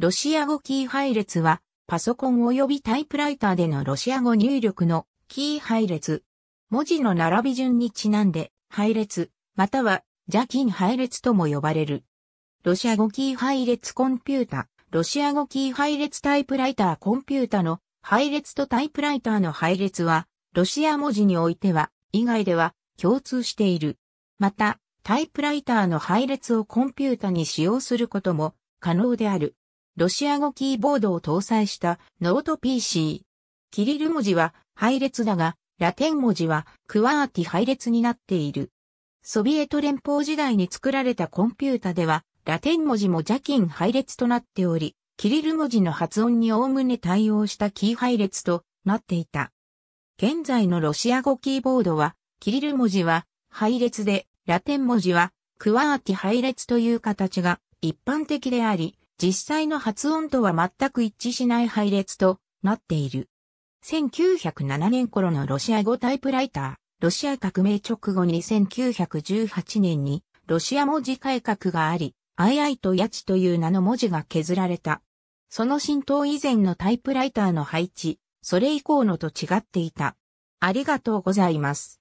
ロシア語キー配列は、パソコン及びタイプライターでのロシア語入力のキー配列。文字の並び順にちなんで、配列、または邪金配列とも呼ばれる。ロシア語キー配列コンピュータ、ロシア語キー配列タイプライターコンピュータの配列とタイプライターの配列は、ロシア文字においては、以外では共通している。また、タイプライターの配列をコンピュータに使用することも可能である。ロシア語キーボードを搭載したノート PC。キリル文字は配列だが、ラテン文字はクワーティ配列になっている。ソビエト連邦時代に作られたコンピュータでは、ラテン文字も邪金配列となっており、キリル文字の発音におおむね対応したキー配列となっていた。現在のロシア語キーボードは、キリル文字は配列で、ラテン文字はクワーティ配列という形が一般的であり、実際の発音とは全く一致しない配列となっている。1907年頃のロシア語タイプライター、ロシア革命直後に1918年にロシア文字改革があり、アイアイとヤチという名の文字が削られた。その浸透以前のタイプライターの配置、それ以降のと違っていた。ありがとうございます。